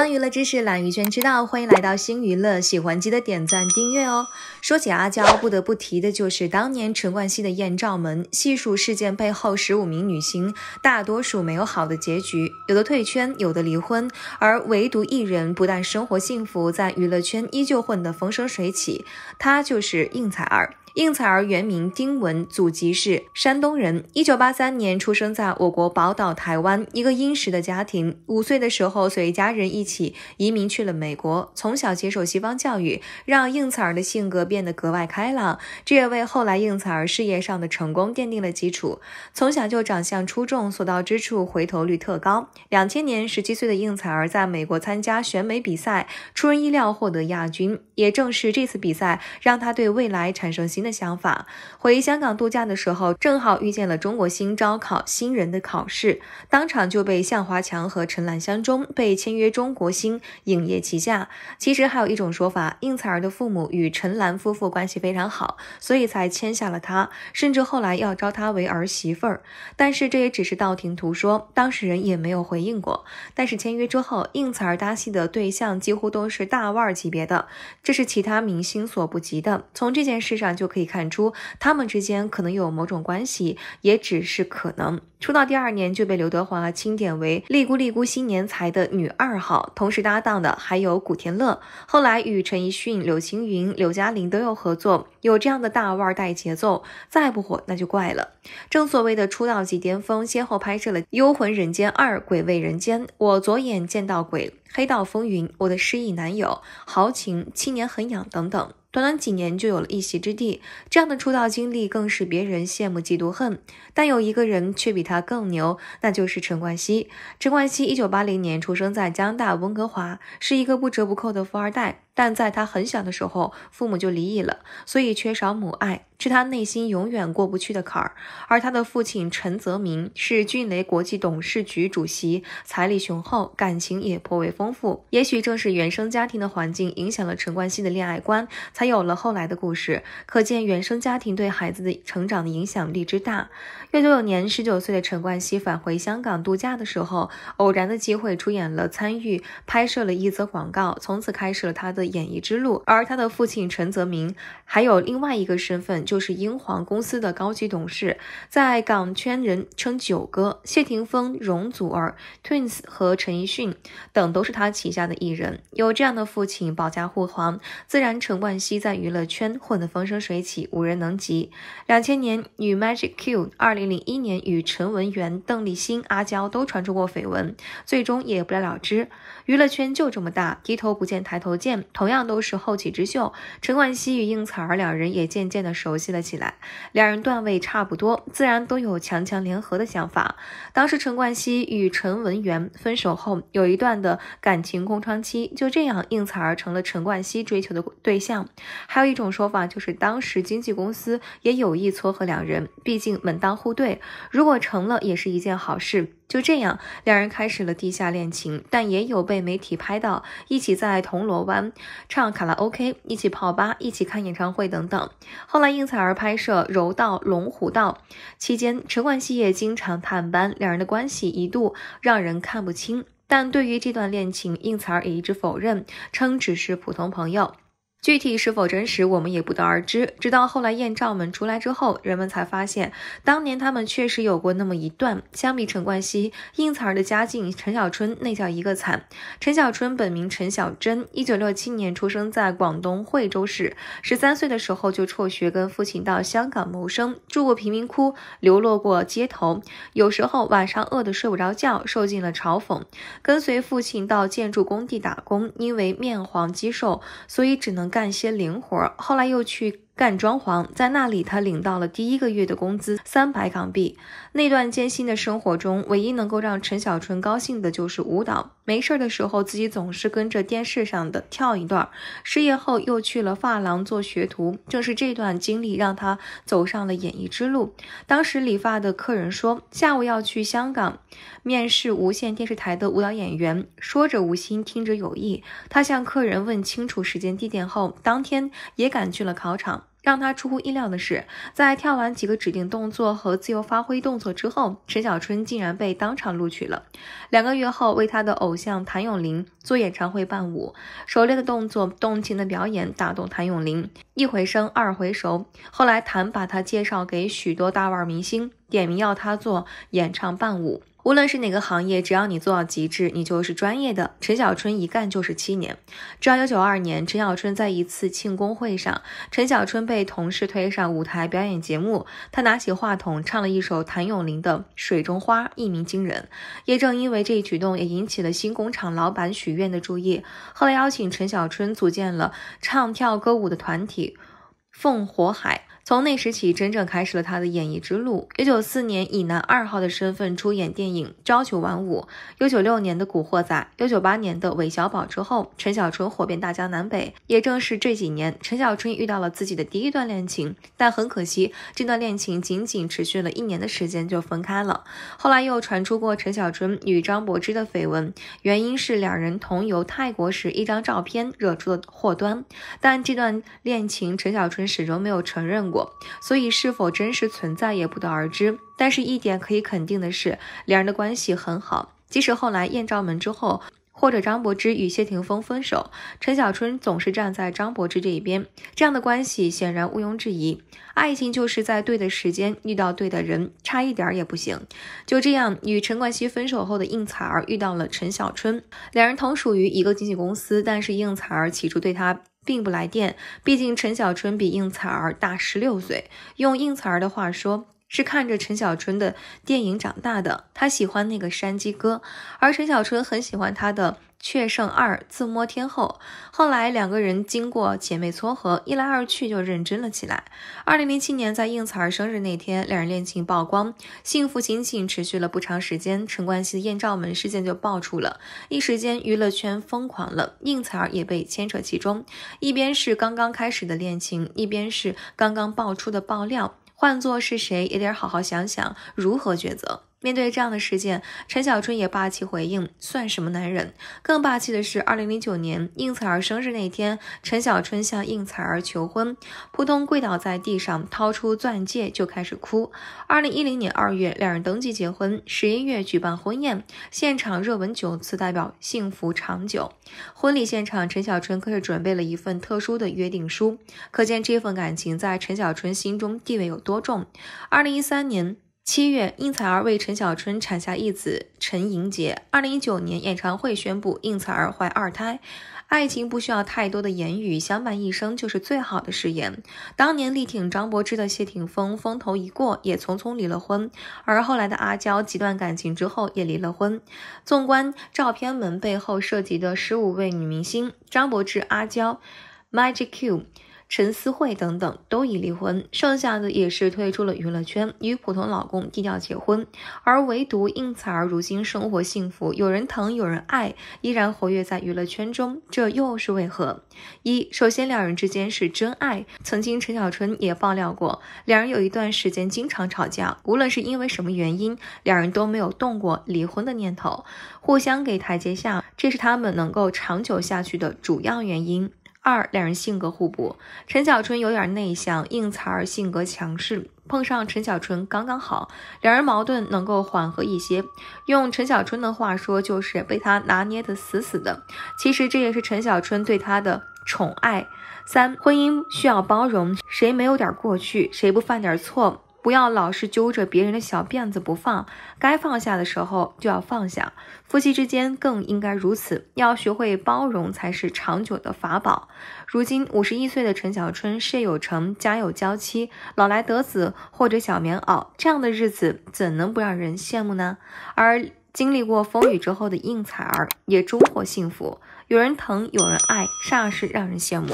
欢娱乐知识，懒雨圈知道，欢迎来到新娱乐，喜欢记得点赞订阅哦。说起阿娇，不得不提的就是当年陈冠希的艳照门细数事件背后，十五名女星大多数没有好的结局，有的退圈，有的离婚，而唯独一人不但生活幸福，在娱乐圈依旧混得风生水起，她就是应采儿。应采儿原名丁文，祖籍是山东人。一九八三年出生在我国宝岛台湾一个殷实的家庭。五岁的时候，随家人一起移民去了美国。从小接受西方教育，让应采儿的性格变得格外开朗，这也为后来应采儿事业上的成功奠定了基础。从小就长相出众，所到之处回头率特高。两千年十七岁的应采儿在美国参加选美比赛，出人意料获得亚军。也正是这次比赛，让她对未来产生新。的想法，回香港度假的时候，正好遇见了中国新招考新人的考试，当场就被向华强和陈兰相中，被签约中国星影业旗下。其实还有一种说法，应采儿的父母与陈兰夫妇关系非常好，所以才签下了她，甚至后来要招她为儿媳妇儿。但是这也只是道听途说，当事人也没有回应过。但是签约之后，应采儿搭戏的对象几乎都是大腕级别的，这是其他明星所不及的。从这件事上就。可以看出，他们之间可能有某种关系，也只是可能。出道第二年就被刘德华钦点为《利姑利姑新年财”的女二号，同时搭档的还有古天乐。后来与陈奕迅、柳青云、刘嘉玲都有合作。有这样的大腕带节奏，再不火那就怪了。正所谓的出道即巅峰，先后拍摄了《幽魂人间二》《鬼味人间》《我左眼见到鬼》《黑道风云》《我的失忆男友》《豪情》《七年很痒》等等。短短几年就有了一席之地，这样的出道经历更是别人羡慕嫉妒恨。但有一个人却比他更牛，那就是陈冠希。陈冠希一九八零年出生在加拿大温哥华，是一个不折不扣的富二代。但在他很小的时候，父母就离异了，所以缺少母爱是他内心永远过不去的坎儿。而他的父亲陈泽民是俊雷国际董事局主席，财力雄厚，感情也颇为丰富。也许正是原生家庭的环境影响了陈冠希的恋爱观，才有了后来的故事。可见原生家庭对孩子的成长的影响力之大。一九九年，十九岁的陈冠希返回香港度假的时候，偶然的机会出演了参与拍摄了一则广告，从此开始了他的。的演艺之路，而他的父亲陈泽明还有另外一个身份，就是英皇公司的高级董事，在港圈人称“九哥”。谢霆锋、容祖儿、Twins 和陈奕迅等都是他旗下的艺人。有这样的父亲保驾护航，自然陈冠希在娱乐圈混得风生水起，无人能及。两千年与 Magic Q，二零零一年与陈文媛、邓丽欣、阿娇都传出过绯闻，最终也不了了之。娱乐圈就这么大，低头不见抬头见。同样都是后起之秀，陈冠希与应采儿两人也渐渐的熟悉了起来。两人段位差不多，自然都有强强联合的想法。当时陈冠希与陈文媛分手后，有一段的感情空窗期，就这样应采儿成了陈冠希追求的对象。还有一种说法就是，当时经纪公司也有意撮合两人，毕竟门当户对，如果成了也是一件好事。就这样，两人开始了地下恋情，但也有被媒体拍到一起在铜锣湾唱卡拉 OK，一起泡吧，一起看演唱会等等。后来，应采儿拍摄柔道、龙虎道期间，陈冠希也经常探班，两人的关系一度让人看不清。但对于这段恋情，应采儿也一直否认，称只是普通朋友。具体是否真实，我们也不得而知。直到后来艳照门出来之后，人们才发现当年他们确实有过那么一段。相比陈冠希、应采儿的家境，陈小春那叫一个惨。陈小春本名陈小珍，一九六七年出生在广东惠州市。十三岁的时候就辍学，跟父亲到香港谋生，住过贫民窟，流落过街头。有时候晚上饿得睡不着觉，受尽了嘲讽。跟随父亲到建筑工地打工，因为面黄肌瘦，所以只能。干些零活，后来又去。干装潢，在那里他领到了第一个月的工资三百港币。那段艰辛的生活中，唯一能够让陈小春高兴的就是舞蹈。没事的时候，自己总是跟着电视上的跳一段。失业后，又去了发廊做学徒。正是这段经历让他走上了演艺之路。当时理发的客人说，下午要去香港面试无线电视台的舞蹈演员。说着无心，听着有意。他向客人问清楚时间地点后，当天也赶去了考场。让他出乎意料的是，在跳完几个指定动作和自由发挥动作之后，陈小春竟然被当场录取了。两个月后，为他的偶像谭咏麟做演唱会伴舞，熟练的动作，动情的表演打动谭咏麟，一回生二回熟。后来，谭把他介绍给许多大腕明星，点名要他做演唱伴舞。无论是哪个行业，只要你做到极致，你就是专业的。陈小春一干就是七年。1 9九二年，陈小春在一次庆功会上，陈小春被同事推上舞台表演节目，他拿起话筒唱了一首谭咏麟的《水中花》，一鸣惊人。也正因为这一举动，也引起了新工厂老板许愿的注意，后来邀请陈小春组建了唱跳歌舞的团体“凤火海”。从那时起，真正开始了他的演艺之路。一九四年，以男二号的身份出演电影《朝九晚五》；一九六年的《古惑仔》，一九九八年的《韦小宝》之后，陈小春火遍大江南北。也正是这几年，陈小春遇到了自己的第一段恋情，但很可惜，这段恋情仅仅持续了一年的时间就分开了。后来又传出过陈小春与张柏芝的绯闻，原因是两人同游泰国时一张照片惹出了祸端。但这段恋情，陈小春始终没有承认。过，所以是否真实存在也不得而知。但是，一点可以肯定的是，两人的关系很好。即使后来艳照门之后，或者张柏芝与谢霆锋分手，陈小春总是站在张柏芝这一边。这样的关系显然毋庸置疑。爱情就是在对的时间遇到对的人，差一点也不行。就这样，与陈冠希分手后的应采儿遇到了陈小春，两人同属于一个经纪公司，但是应采儿起初对他。并不来电，毕竟陈小春比应采儿大十六岁。用应采儿的话说。是看着陈小春的电影长大的，他喜欢那个山鸡哥，而陈小春很喜欢他的《雀圣二自摸天后》。后来两个人经过姐妹撮合，一来二去就认真了起来。二零零七年，在应采儿生日那天，两人恋情曝光，幸福仅仅持续了不长时间。陈冠希的艳照门事件就爆出了，一时间娱乐圈疯狂了，应采儿也被牵扯其中。一边是刚刚开始的恋情，一边是刚刚爆出的爆料。换做是谁，也得好好想想如何抉择。面对这样的事件，陈小春也霸气回应：“算什么男人？”更霸气的是，二零零九年应采儿生日那天，陈小春向应采儿求婚，扑通跪倒在地上，掏出钻戒就开始哭。二零一零年二月，两人登记结婚，十一月举办婚宴，现场热吻九次，代表幸福长久。婚礼现场，陈小春可是准备了一份特殊的约定书，可见这份感情在陈小春心中地位有多重。二零一三年。七月，应采儿为陈小春产下一子陈莹杰。二零一九年，演唱会宣布应采儿怀二胎。爱情不需要太多的言语，相伴一生就是最好的誓言。当年力挺张柏芝的谢霆锋，风头一过也匆匆离了婚。而后来的阿娇，几段感情之后也离了婚。纵观照片门背后涉及的十五位女明星，张柏芝、阿娇、Magic Cube。陈思慧等等都已离婚，剩下的也是退出了娱乐圈，与普通老公低调结婚。而唯独应采儿如今生活幸福，有人疼，有人爱，依然活跃在娱乐圈中，这又是为何？一首先，两人之间是真爱。曾经陈小春也爆料过，两人有一段时间经常吵架，无论是因为什么原因，两人都没有动过离婚的念头，互相给台阶下，这是他们能够长久下去的主要原因。二，两人性格互补。陈小春有点内向，应采儿性格强势，碰上陈小春刚刚好，两人矛盾能够缓和一些。用陈小春的话说，就是被他拿捏得死死的。其实这也是陈小春对他的宠爱。三，婚姻需要包容，谁没有点过去，谁不犯点错。不要老是揪着别人的小辫子不放，该放下的时候就要放下。夫妻之间更应该如此，要学会包容才是长久的法宝。如今五十一岁的陈小春事业有成，家有娇妻，老来得子或者小棉袄，这样的日子怎能不让人羡慕呢？而经历过风雨之后的应采儿也终获幸福，有人疼，有人爱，煞是让人羡慕。